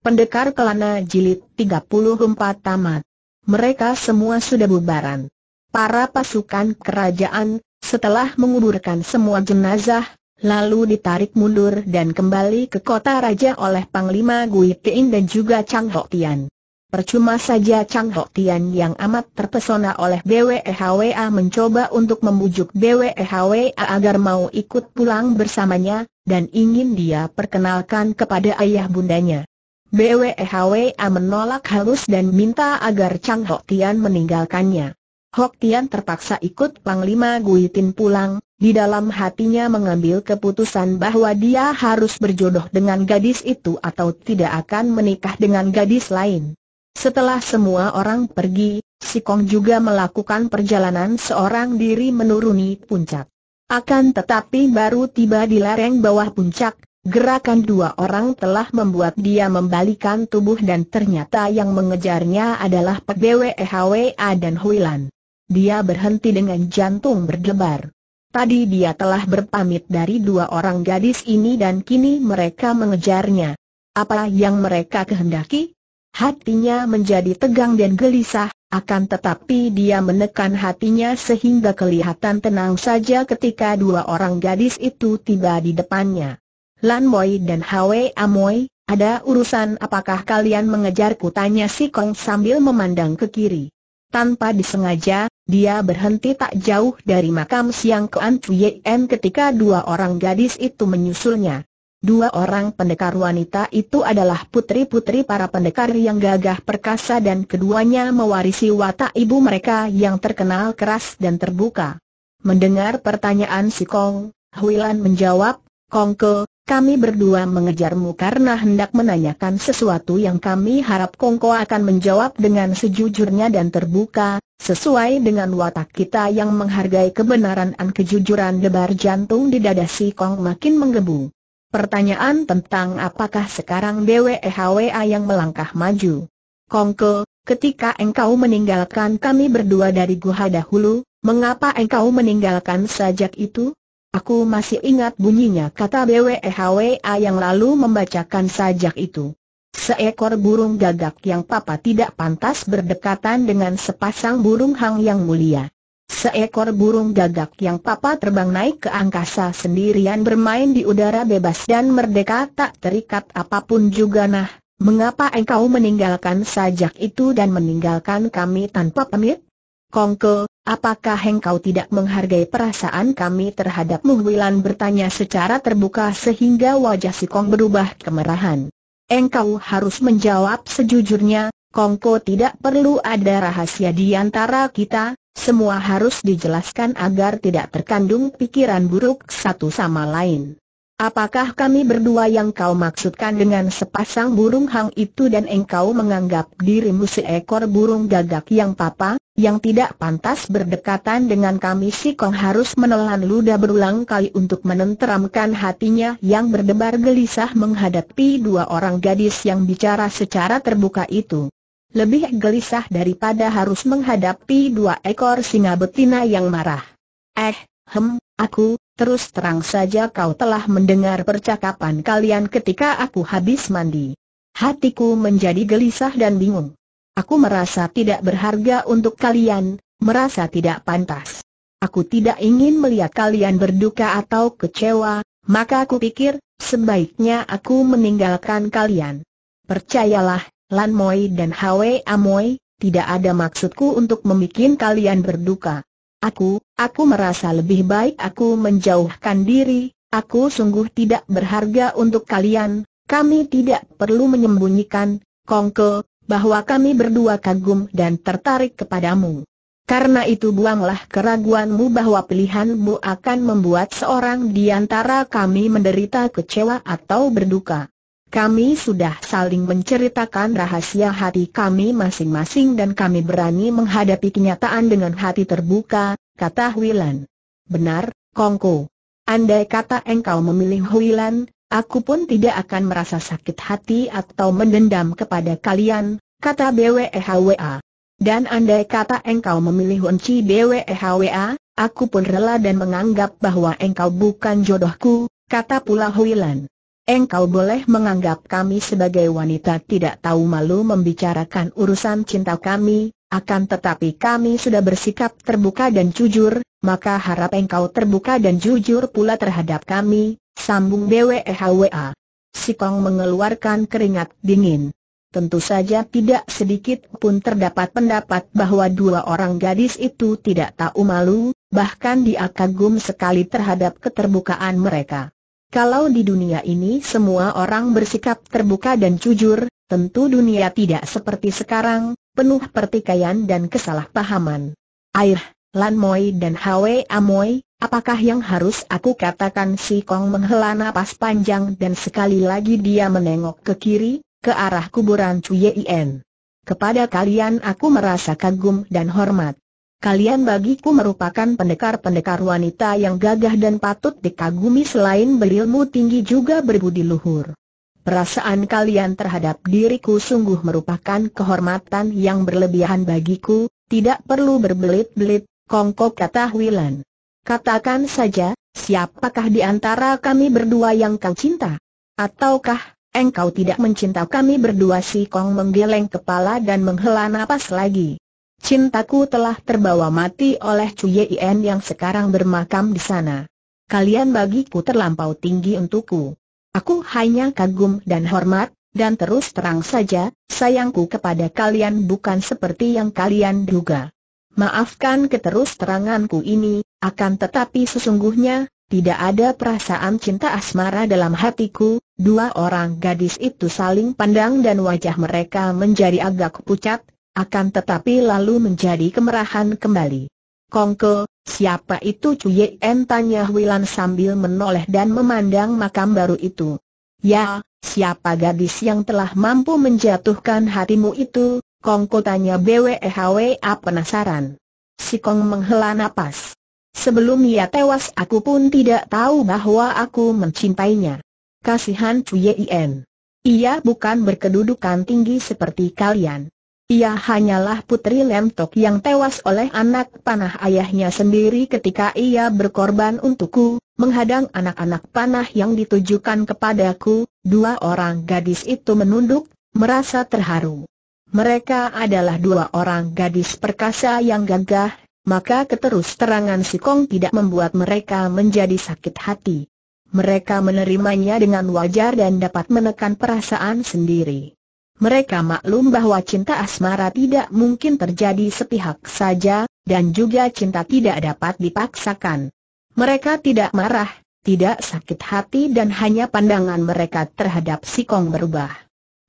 Pendekar Kelana Jilid 34 Tamat. Mereka semua sudah bubaran. Para pasukan kerajaan, setelah menguburkan semua jenazah, lalu ditarik mundur dan kembali ke kota raja oleh Panglima Gui dan juga Chang Hok Tian. Percuma saja Chang Hok Tian yang amat terpesona oleh BWEHWA mencoba untuk membujuk BWEHWA agar mau ikut pulang bersamanya, dan ingin dia perkenalkan kepada ayah bundanya. BWEHWA menolak halus dan minta agar Chang Hok Tian meninggalkannya. Hok Tian terpaksa ikut Panglima Guitin pulang, di dalam hatinya mengambil keputusan bahwa dia harus berjodoh dengan gadis itu atau tidak akan menikah dengan gadis lain. Setelah semua orang pergi, si Kong juga melakukan perjalanan seorang diri menuruni puncak. Akan tetapi baru tiba di lereng bawah puncak, Gerakan dua orang telah membuat dia membalikan tubuh dan ternyata yang mengejarnya adalah Pek BWEHWA dan Huilan. Dia berhenti dengan jantung berdebar. Tadi dia telah berpamit dari dua orang gadis ini dan kini mereka mengejarnya. Apa yang mereka kehendaki? Hatinya menjadi tegang dan gelisah, akan tetapi dia menekan hatinya sehingga kelihatan tenang saja ketika dua orang gadis itu tiba di depannya. Lan Moi dan Hwe Amoy, ada urusan apakah kalian mengejarku tanya si Kong sambil memandang ke kiri. Tanpa disengaja, dia berhenti tak jauh dari makam Siang Kuan Chuyen ketika dua orang gadis itu menyusulnya. Dua orang pendekar wanita itu adalah putri-putri para pendekar yang gagah perkasa dan keduanya mewarisi watak ibu mereka yang terkenal keras dan terbuka. Mendengar pertanyaan si Kong, Huilan menjawab, Kongke, kami berdua mengejarmu karena hendak menanyakan sesuatu yang kami harap Kongko akan menjawab dengan sejujurnya dan terbuka, sesuai dengan watak kita yang menghargai kebenaran dan kejujuran debar jantung di dada si Kong makin menggebu. Pertanyaan tentang apakah sekarang BWEHWA yang melangkah maju. Kongko, ketika engkau meninggalkan kami berdua dari gua dahulu, mengapa engkau meninggalkan sajak itu? Aku masih ingat bunyinya kata BWEHWA yang lalu membacakan sajak itu. Seekor burung gagak yang papa tidak pantas berdekatan dengan sepasang burung hang yang mulia. Seekor burung gagak yang papa terbang naik ke angkasa sendirian bermain di udara bebas dan merdeka tak terikat apapun juga nah, mengapa engkau meninggalkan sajak itu dan meninggalkan kami tanpa pamit? Kongkel, Apakah engkau tidak menghargai perasaan kami terhadap Muhwilan bertanya secara terbuka sehingga wajah si Kong berubah kemerahan. Engkau harus menjawab sejujurnya, Kongko tidak perlu ada rahasia di antara kita, semua harus dijelaskan agar tidak terkandung pikiran buruk satu sama lain. Apakah kami berdua yang kau maksudkan dengan sepasang burung hang itu dan engkau menganggap dirimu seekor burung gagak yang papa, yang tidak pantas berdekatan dengan kami si Kong harus menelan ludah berulang kali untuk menenteramkan hatinya yang berdebar gelisah menghadapi dua orang gadis yang bicara secara terbuka itu. Lebih gelisah daripada harus menghadapi dua ekor singa betina yang marah. Eh, hem, aku, Terus terang saja kau telah mendengar percakapan kalian ketika aku habis mandi. Hatiku menjadi gelisah dan bingung. Aku merasa tidak berharga untuk kalian, merasa tidak pantas. Aku tidak ingin melihat kalian berduka atau kecewa, maka aku pikir, sebaiknya aku meninggalkan kalian. Percayalah, Lan Moi dan Hwe Amoy, tidak ada maksudku untuk membuat kalian berduka. Aku, aku merasa lebih baik aku menjauhkan diri, aku sungguh tidak berharga untuk kalian, kami tidak perlu menyembunyikan, Kongke, bahwa kami berdua kagum dan tertarik kepadamu. Karena itu buanglah keraguanmu bahwa pilihanmu akan membuat seorang di antara kami menderita kecewa atau berduka. Kami sudah saling menceritakan rahasia hati kami masing-masing dan kami berani menghadapi kenyataan dengan hati terbuka, kata Huilan. Benar, Kongko. Andai kata engkau memilih Huilan, aku pun tidak akan merasa sakit hati atau mendendam kepada kalian, kata BWEHWA. Dan andai kata engkau memilih Unci BWEHWA, aku pun rela dan menganggap bahwa engkau bukan jodohku, kata pula Huilan engkau boleh menganggap kami sebagai wanita tidak tahu malu membicarakan urusan cinta kami, akan tetapi kami sudah bersikap terbuka dan jujur, maka harap engkau terbuka dan jujur pula terhadap kami, sambung BWEHWA. Si Kong mengeluarkan keringat dingin. Tentu saja tidak sedikit pun terdapat pendapat bahwa dua orang gadis itu tidak tahu malu, bahkan dia kagum sekali terhadap keterbukaan mereka. Kalau di dunia ini semua orang bersikap terbuka dan jujur, tentu dunia tidak seperti sekarang, penuh pertikaian dan kesalahpahaman. Air, Lan Moi dan Hwe Amoi, apakah yang harus aku katakan si Kong menghela napas panjang dan sekali lagi dia menengok ke kiri, ke arah kuburan Cuyen. Kepada kalian aku merasa kagum dan hormat kalian bagiku merupakan pendekar-pendekar wanita yang gagah dan patut dikagumi selain berilmu tinggi juga berbudi luhur. Perasaan kalian terhadap diriku sungguh merupakan kehormatan yang berlebihan bagiku, tidak perlu berbelit-belit, kongkok kata Wilan. Katakan saja, siapakah di antara kami berdua yang kau cinta? Ataukah engkau tidak mencinta kami berdua si Kong menggeleng kepala dan menghela napas lagi? Cintaku telah terbawa mati oleh Chu Yien yang sekarang bermakam di sana. Kalian bagiku terlampau tinggi untukku. Aku hanya kagum dan hormat, dan terus terang saja, sayangku kepada kalian bukan seperti yang kalian duga. Maafkan keterus teranganku ini, akan tetapi sesungguhnya, tidak ada perasaan cinta asmara dalam hatiku, dua orang gadis itu saling pandang dan wajah mereka menjadi agak pucat, akan tetapi lalu menjadi kemerahan kembali. Kongko, siapa itu Cuye En tanya Wilan sambil menoleh dan memandang makam baru itu. Ya, siapa gadis yang telah mampu menjatuhkan hatimu itu, Kongko tanya BWEHWA penasaran. Si Kong menghela napas. Sebelum ia tewas aku pun tidak tahu bahwa aku mencintainya. Kasihan Cuye En. Ia bukan berkedudukan tinggi seperti kalian. Ia hanyalah putri Lemtok yang tewas oleh anak panah ayahnya sendiri ketika ia berkorban untukku, menghadang anak-anak panah yang ditujukan kepadaku, dua orang gadis itu menunduk, merasa terharu. Mereka adalah dua orang gadis perkasa yang gagah, maka keterus terangan si Kong tidak membuat mereka menjadi sakit hati. Mereka menerimanya dengan wajar dan dapat menekan perasaan sendiri. Mereka maklum bahwa cinta asmara tidak mungkin terjadi sepihak saja, dan juga cinta tidak dapat dipaksakan. Mereka tidak marah, tidak sakit hati dan hanya pandangan mereka terhadap si Kong berubah.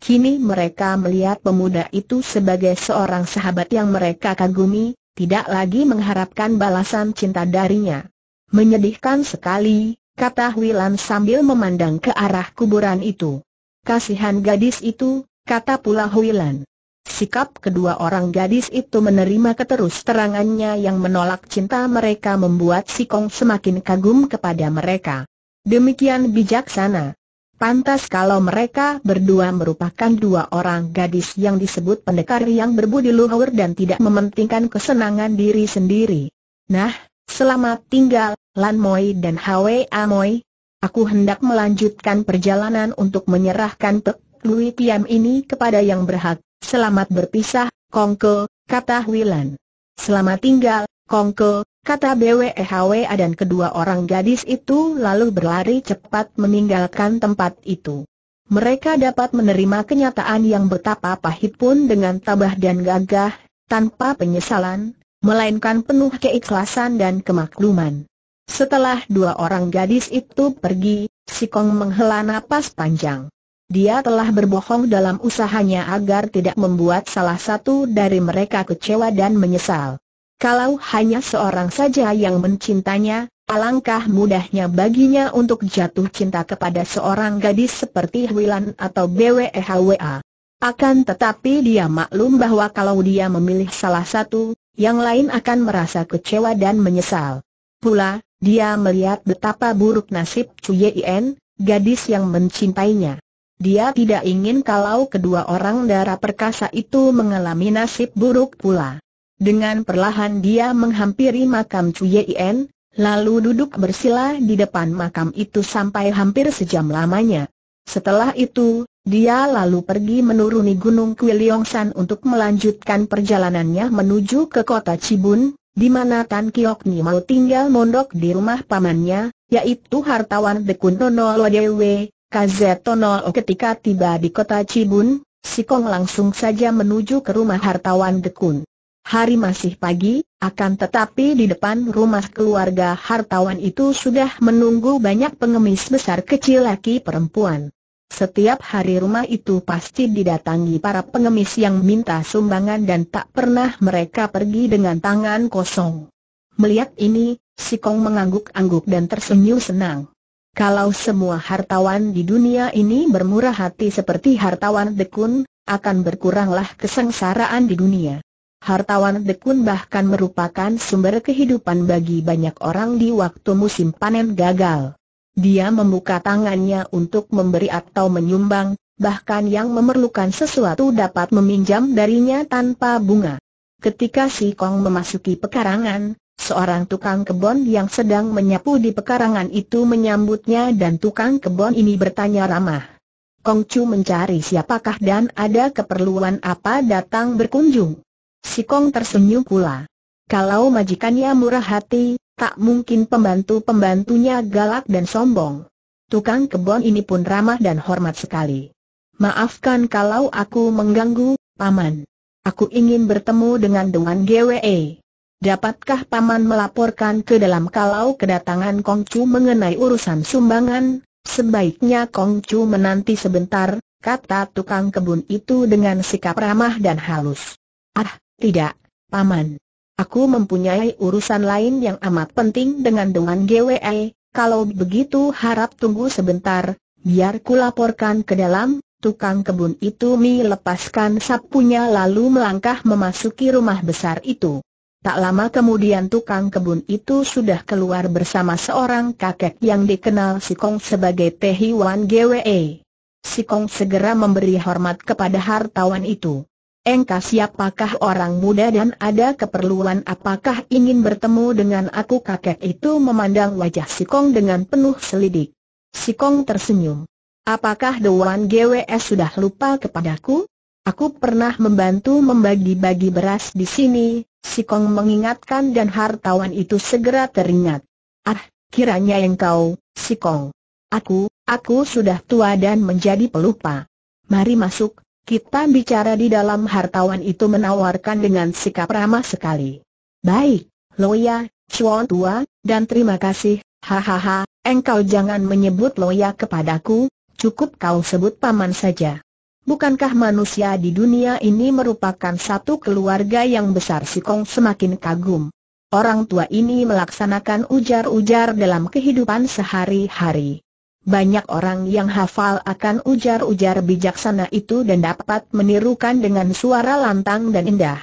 Kini mereka melihat pemuda itu sebagai seorang sahabat yang mereka kagumi, tidak lagi mengharapkan balasan cinta darinya. Menyedihkan sekali, kata Wilan sambil memandang ke arah kuburan itu. Kasihan gadis itu, kata pula Huilan. Sikap kedua orang gadis itu menerima keterus terangannya yang menolak cinta mereka membuat si Kong semakin kagum kepada mereka. Demikian bijaksana. Pantas kalau mereka berdua merupakan dua orang gadis yang disebut pendekar yang berbudi luhur dan tidak mementingkan kesenangan diri sendiri. Nah, selamat tinggal, Lan Moi dan Hwa Moi. Aku hendak melanjutkan perjalanan untuk menyerahkan Pek Lui Piam ini kepada yang berhak. Selamat berpisah, Kongke, kata Wilan. Selamat tinggal, Kongke, kata BWEHWA dan kedua orang gadis itu lalu berlari cepat meninggalkan tempat itu. Mereka dapat menerima kenyataan yang betapa pahit pun dengan tabah dan gagah, tanpa penyesalan, melainkan penuh keikhlasan dan kemakluman. Setelah dua orang gadis itu pergi, si Kong menghela napas panjang. Dia telah berbohong dalam usahanya agar tidak membuat salah satu dari mereka kecewa dan menyesal. Kalau hanya seorang saja yang mencintanya, alangkah mudahnya baginya untuk jatuh cinta kepada seorang gadis seperti Wilan atau BWEHWA. Akan tetapi dia maklum bahwa kalau dia memilih salah satu, yang lain akan merasa kecewa dan menyesal. Pula, dia melihat betapa buruk nasib Chu gadis yang mencintainya. Dia tidak ingin kalau kedua orang darah perkasa itu mengalami nasib buruk pula. Dengan perlahan dia menghampiri makam Cuyen, lalu duduk bersila di depan makam itu sampai hampir sejam lamanya. Setelah itu, dia lalu pergi menuruni Gunung San untuk melanjutkan perjalanannya menuju ke kota Cibun, di mana Tan Kiok mau tinggal mondok di rumah pamannya, yaitu hartawan Dekun Nono Lodewe, Kazetono ketika tiba di kota Cibun, Sikong langsung saja menuju ke rumah hartawan Dekun. Hari masih pagi, akan tetapi di depan rumah keluarga hartawan itu sudah menunggu banyak pengemis besar kecil laki perempuan. Setiap hari rumah itu pasti didatangi para pengemis yang minta sumbangan dan tak pernah mereka pergi dengan tangan kosong. Melihat ini, Sikong mengangguk-angguk dan tersenyum senang. Kalau semua hartawan di dunia ini bermurah hati seperti hartawan dekun, akan berkuranglah kesengsaraan di dunia. Hartawan dekun bahkan merupakan sumber kehidupan bagi banyak orang di waktu musim panen gagal. Dia membuka tangannya untuk memberi atau menyumbang, bahkan yang memerlukan sesuatu dapat meminjam darinya tanpa bunga. Ketika si Kong memasuki pekarangan, Seorang tukang kebon yang sedang menyapu di pekarangan itu menyambutnya dan tukang kebon ini bertanya ramah. Kongcu mencari siapakah dan ada keperluan apa datang berkunjung. Si Kong tersenyum pula. Kalau majikannya murah hati, tak mungkin pembantu-pembantunya galak dan sombong. Tukang kebon ini pun ramah dan hormat sekali. Maafkan kalau aku mengganggu, Paman. Aku ingin bertemu dengan Dewan GWE. Dapatkah Paman melaporkan ke dalam kalau kedatangan Kongcu mengenai urusan sumbangan? Sebaiknya Kongcu menanti sebentar, kata tukang kebun itu dengan sikap ramah dan halus. Ah, tidak, Paman. Aku mempunyai urusan lain yang amat penting dengan Dongan GWE, kalau begitu harap tunggu sebentar, biar kulaporkan ke dalam, tukang kebun itu melepaskan sapunya lalu melangkah memasuki rumah besar itu. Tak lama kemudian tukang kebun itu sudah keluar bersama seorang kakek yang dikenal si Kong sebagai Tehi Wan Gwe. Si Kong segera memberi hormat kepada hartawan itu. Engkau siapakah orang muda dan ada keperluan apakah ingin bertemu dengan aku kakek itu memandang wajah si Kong dengan penuh selidik. Si Kong tersenyum. Apakah Dewan GWS sudah lupa kepadaku? Aku pernah membantu membagi-bagi beras di sini, si Kong mengingatkan dan hartawan itu segera teringat. Ah, kiranya engkau, si Kong. Aku, aku sudah tua dan menjadi pelupa. Mari masuk, kita bicara di dalam hartawan itu menawarkan dengan sikap ramah sekali. Baik, Loya, Chuan tua, dan terima kasih, hahaha, engkau jangan menyebut Loya kepadaku, cukup kau sebut paman saja. Bukankah manusia di dunia ini merupakan satu keluarga yang besar si Kong semakin kagum? Orang tua ini melaksanakan ujar-ujar dalam kehidupan sehari-hari. Banyak orang yang hafal akan ujar-ujar bijaksana itu dan dapat menirukan dengan suara lantang dan indah.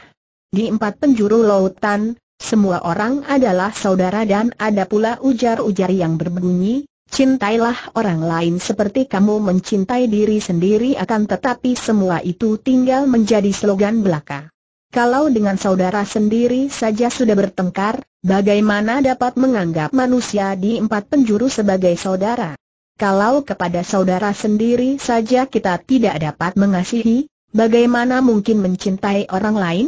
Di empat penjuru lautan, semua orang adalah saudara dan ada pula ujar-ujar yang berbunyi, Cintailah orang lain seperti kamu mencintai diri sendiri akan tetapi semua itu tinggal menjadi slogan belaka. Kalau dengan saudara sendiri saja sudah bertengkar, bagaimana dapat menganggap manusia di empat penjuru sebagai saudara? Kalau kepada saudara sendiri saja kita tidak dapat mengasihi, bagaimana mungkin mencintai orang lain?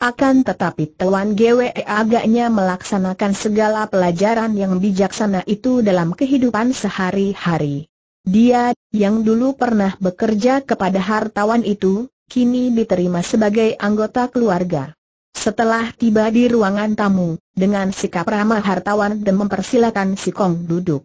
Akan tetapi Tuan GWE agaknya melaksanakan segala pelajaran yang bijaksana itu dalam kehidupan sehari-hari. Dia, yang dulu pernah bekerja kepada hartawan itu, kini diterima sebagai anggota keluarga. Setelah tiba di ruangan tamu, dengan sikap ramah hartawan dan mempersilakan si Kong duduk.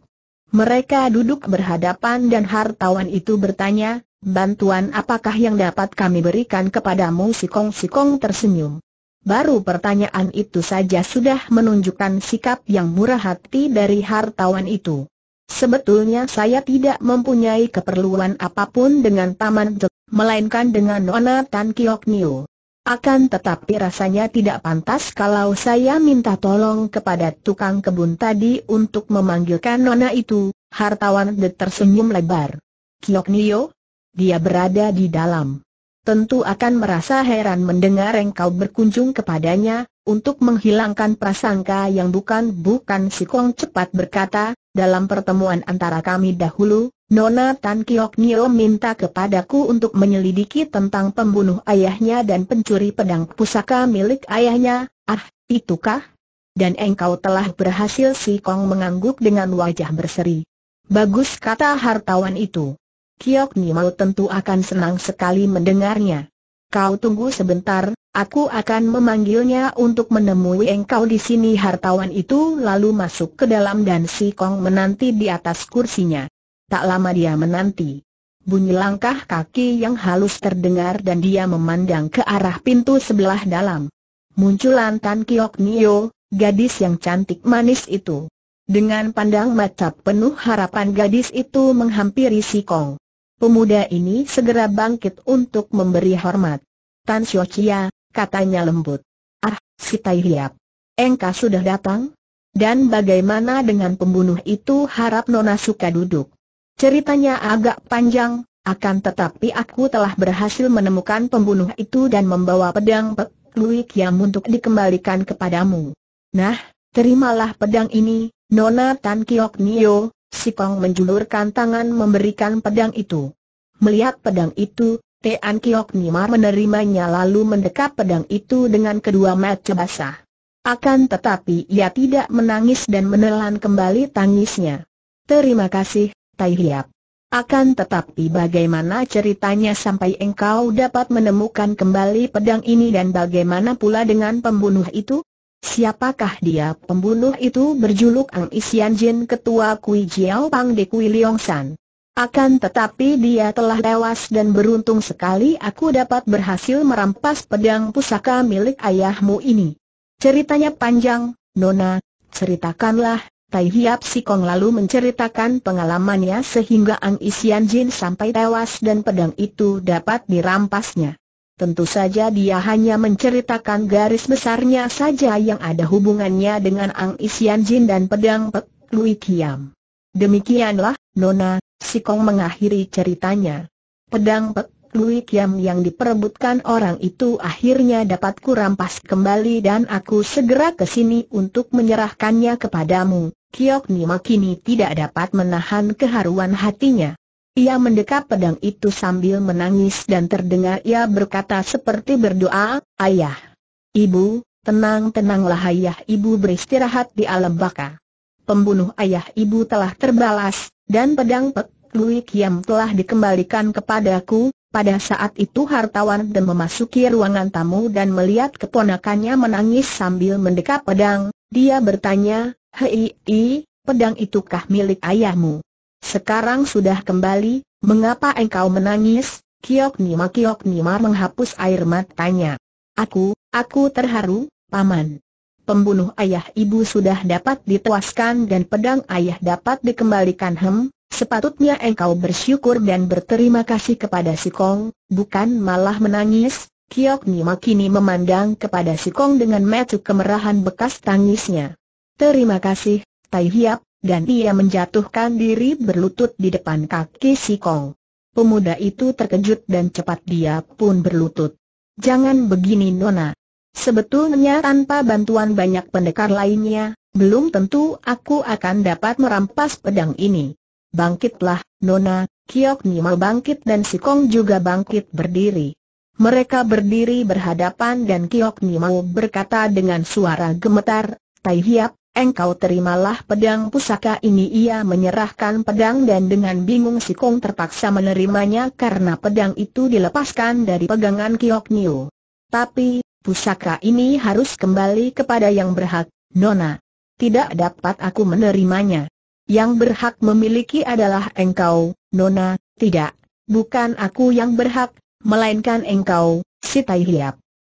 Mereka duduk berhadapan dan hartawan itu bertanya, Bantuan apakah yang dapat kami berikan kepadamu si Kong si Kong tersenyum. Baru pertanyaan itu saja sudah menunjukkan sikap yang murah hati dari hartawan itu. Sebetulnya saya tidak mempunyai keperluan apapun dengan Taman Jok, melainkan dengan Nona Tan Kiok Niu. Akan tetapi rasanya tidak pantas kalau saya minta tolong kepada tukang kebun tadi untuk memanggilkan nona itu, hartawan de tersenyum lebar. Kiok Nio, dia berada di dalam. Tentu akan merasa heran mendengar engkau berkunjung kepadanya, untuk menghilangkan prasangka yang bukan-bukan si Kong cepat berkata, dalam pertemuan antara kami dahulu, Nona Tan Kiok Nio minta kepadaku untuk menyelidiki tentang pembunuh ayahnya dan pencuri pedang pusaka milik ayahnya, ah, itukah? Dan engkau telah berhasil si Kong mengangguk dengan wajah berseri. Bagus kata hartawan itu. Kiok malu tentu akan senang sekali mendengarnya. Kau tunggu sebentar, aku akan memanggilnya untuk menemui engkau di sini hartawan itu lalu masuk ke dalam dan si Kong menanti di atas kursinya. Tak lama dia menanti. Bunyi langkah kaki yang halus terdengar dan dia memandang ke arah pintu sebelah dalam. Munculan Tan Kiok Nio, gadis yang cantik manis itu. Dengan pandang mata penuh harapan gadis itu menghampiri si Kong. Pemuda ini segera bangkit untuk memberi hormat. Tan Chia, katanya lembut. Ah, si Tai Hiap. Engkau sudah datang? Dan bagaimana dengan pembunuh itu harap Nona suka duduk? Ceritanya agak panjang, akan tetapi aku telah berhasil menemukan pembunuh itu dan membawa pedang Pek Lui Kiam untuk dikembalikan kepadamu. Nah, terimalah pedang ini, Nona Tan Kiok Nio, Si Sipong menjulurkan tangan memberikan pedang itu. Melihat pedang itu, Tian Kiok Nima menerimanya lalu mendekap pedang itu dengan kedua mata basah. Akan tetapi ia tidak menangis dan menelan kembali tangisnya. Terima kasih, Tai Hiap. Akan tetapi bagaimana ceritanya sampai engkau dapat menemukan kembali pedang ini dan bagaimana pula dengan pembunuh itu? Siapakah dia pembunuh itu berjuluk Ang Isian Jin Ketua Kui Jiao Pang de Kui Leong San. Akan tetapi dia telah tewas dan beruntung sekali aku dapat berhasil merampas pedang pusaka milik ayahmu ini. Ceritanya panjang, Nona, ceritakanlah, Tai Hiap Sikong lalu menceritakan pengalamannya sehingga Ang Isian Jin sampai tewas dan pedang itu dapat dirampasnya. Tentu saja dia hanya menceritakan garis besarnya saja yang ada hubungannya dengan Ang Isian Jin dan pedang Pek Lui Kiam. Demikianlah, Nona, si Kong mengakhiri ceritanya. Pedang Pek Lui Kiam yang diperebutkan orang itu akhirnya dapat kurampas kembali dan aku segera ke sini untuk menyerahkannya kepadamu. Kiok Nima kini tidak dapat menahan keharuan hatinya. Ia mendekap pedang itu sambil menangis dan terdengar ia berkata seperti berdoa, Ayah, Ibu, tenang-tenanglah ayah ibu beristirahat di alam baka. Pembunuh ayah ibu telah terbalas, dan pedang Pek Lui Kiam telah dikembalikan kepadaku, pada saat itu hartawan dan memasuki ruangan tamu dan melihat keponakannya menangis sambil mendekap pedang, dia bertanya, Hei, pedang itukah milik ayahmu? Sekarang sudah kembali, mengapa engkau menangis? Kiok Nima Kiok Nima menghapus air matanya. Aku, aku terharu, paman. Pembunuh ayah ibu sudah dapat ditewaskan dan pedang ayah dapat dikembalikan hem, sepatutnya engkau bersyukur dan berterima kasih kepada si Kong, bukan malah menangis. Kiok Nima kini memandang kepada si Kong dengan mata kemerahan bekas tangisnya. Terima kasih, Tai Hiap, dan ia menjatuhkan diri berlutut di depan kaki si Kong. Pemuda itu terkejut dan cepat dia pun berlutut. Jangan begini Nona. Sebetulnya tanpa bantuan banyak pendekar lainnya, belum tentu aku akan dapat merampas pedang ini. Bangkitlah, Nona, Kiok Nima bangkit dan si Kong juga bangkit berdiri. Mereka berdiri berhadapan dan Kiok Nima berkata dengan suara gemetar, Tai Hiap, engkau terimalah pedang pusaka ini ia menyerahkan pedang dan dengan bingung si Kong terpaksa menerimanya karena pedang itu dilepaskan dari pegangan Kiok Niu. Tapi, pusaka ini harus kembali kepada yang berhak, Nona. Tidak dapat aku menerimanya. Yang berhak memiliki adalah engkau, Nona, tidak, bukan aku yang berhak, melainkan engkau, si Tai Hiap.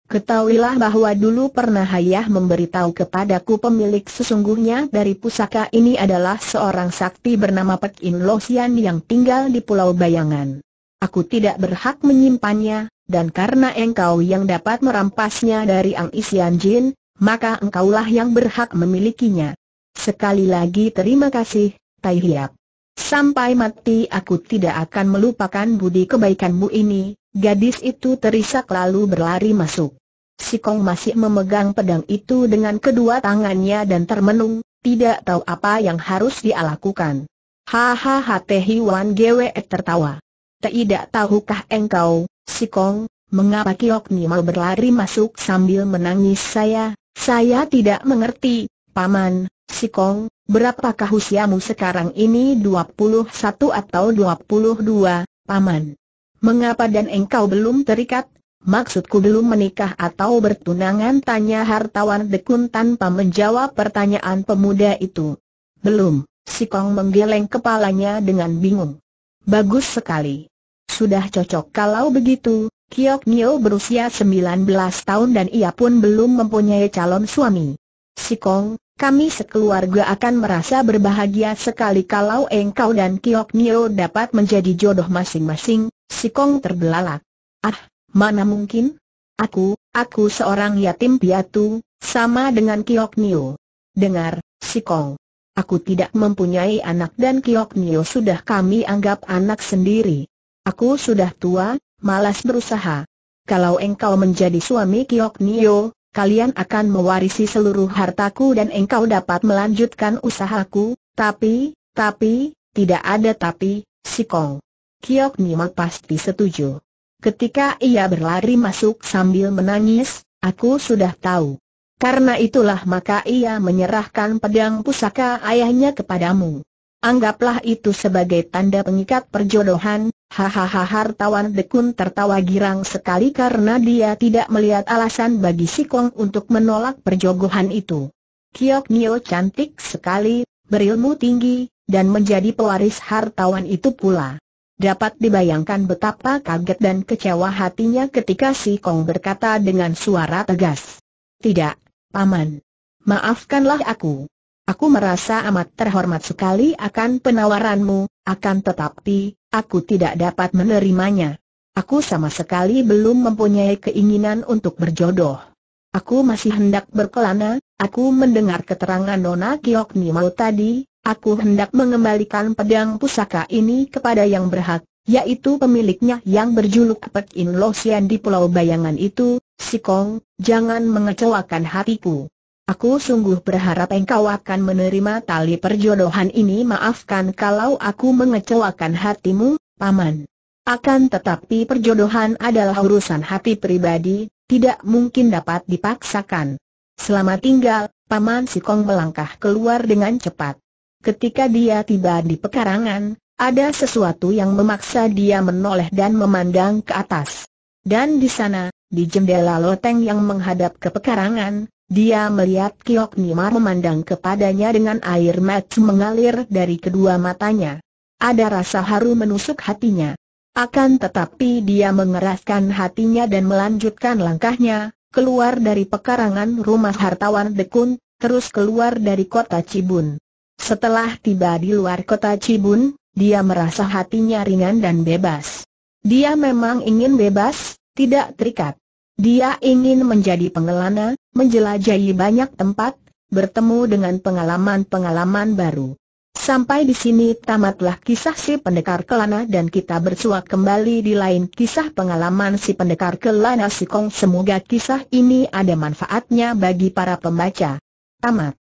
Ketahuilah bahwa dulu pernah ayah memberitahu kepadaku pemilik sesungguhnya dari pusaka ini adalah seorang sakti bernama Pek In Losian yang tinggal di Pulau Bayangan. Aku tidak berhak menyimpannya, dan karena engkau yang dapat merampasnya dari Ang Isian Jin, maka engkaulah yang berhak memilikinya. Sekali lagi terima kasih, Tai Hiap. Sampai mati aku tidak akan melupakan budi kebaikanmu ini, Gadis itu terisak lalu berlari masuk. Si Kong masih memegang pedang itu dengan kedua tangannya dan termenung, tidak tahu apa yang harus dia lakukan. Hahaha Tehi Wan Gwe tertawa. Tidak tahukah engkau, si Kong, mengapa Kiok Ni mau berlari masuk sambil menangis saya? Saya tidak mengerti, Paman, si Kong, Berapakah usiamu sekarang ini Dua puluh satu atau dua puluh dua, Paman? Mengapa dan engkau belum terikat? Maksudku belum menikah atau bertunangan tanya hartawan dekun tanpa menjawab pertanyaan pemuda itu. Belum, si Kong menggeleng kepalanya dengan bingung. Bagus sekali. Sudah cocok kalau begitu, Kiok Nio berusia 19 tahun dan ia pun belum mempunyai calon suami. Si Kong, kami sekeluarga akan merasa berbahagia sekali kalau engkau dan Kiok Nio dapat menjadi jodoh masing-masing, Si Kong terbelalak. Ah, mana mungkin? Aku, aku seorang yatim piatu, sama dengan Kiok Nio. Dengar, Si Kong, Aku tidak mempunyai anak dan Kiok Nio sudah kami anggap anak sendiri. Aku sudah tua, malas berusaha. Kalau engkau menjadi suami Kiok Nio, kalian akan mewarisi seluruh hartaku dan engkau dapat melanjutkan usahaku, tapi, tapi, tidak ada tapi, Si Kong. Kiok Nio pasti setuju. Ketika ia berlari masuk sambil menangis, aku sudah tahu. Karena itulah maka ia menyerahkan pedang pusaka ayahnya kepadamu. Anggaplah itu sebagai tanda pengikat perjodohan, hahaha hartawan dekun tertawa girang sekali karena dia tidak melihat alasan bagi si Kong untuk menolak perjodohan itu. Kiok Nio cantik sekali, berilmu tinggi, dan menjadi pewaris hartawan itu pula. Dapat dibayangkan betapa kaget dan kecewa hatinya ketika si Kong berkata dengan suara tegas. Tidak, Paman. Maafkanlah aku. Aku merasa amat terhormat sekali akan penawaranmu, akan tetapi, aku tidak dapat menerimanya. Aku sama sekali belum mempunyai keinginan untuk berjodoh. Aku masih hendak berkelana, aku mendengar keterangan Nona Kiok Nimo tadi, Aku hendak mengembalikan pedang pusaka ini kepada yang berhak, yaitu pemiliknya yang berjuluk Pek In Lo Sian di Pulau Bayangan itu, Si Kong, jangan mengecewakan hatiku. Aku sungguh berharap engkau akan menerima tali perjodohan ini maafkan kalau aku mengecewakan hatimu, Paman. Akan tetapi perjodohan adalah urusan hati pribadi, tidak mungkin dapat dipaksakan. Selamat tinggal, Paman Sikong melangkah keluar dengan cepat. Ketika dia tiba di pekarangan, ada sesuatu yang memaksa dia menoleh dan memandang ke atas. Dan di sana, di jendela loteng yang menghadap ke pekarangan, dia melihat Kiok Nimar memandang kepadanya dengan air mata mengalir dari kedua matanya. Ada rasa haru menusuk hatinya. Akan tetapi dia mengeraskan hatinya dan melanjutkan langkahnya, keluar dari pekarangan rumah hartawan Dekun, terus keluar dari kota Cibun. Setelah tiba di luar kota Cibun, dia merasa hatinya ringan dan bebas. Dia memang ingin bebas, tidak terikat. Dia ingin menjadi pengelana, menjelajahi banyak tempat, bertemu dengan pengalaman-pengalaman baru. Sampai di sini tamatlah kisah si pendekar kelana dan kita bersua kembali di lain kisah pengalaman si pendekar kelana si Kong. Semoga kisah ini ada manfaatnya bagi para pembaca. Tamat.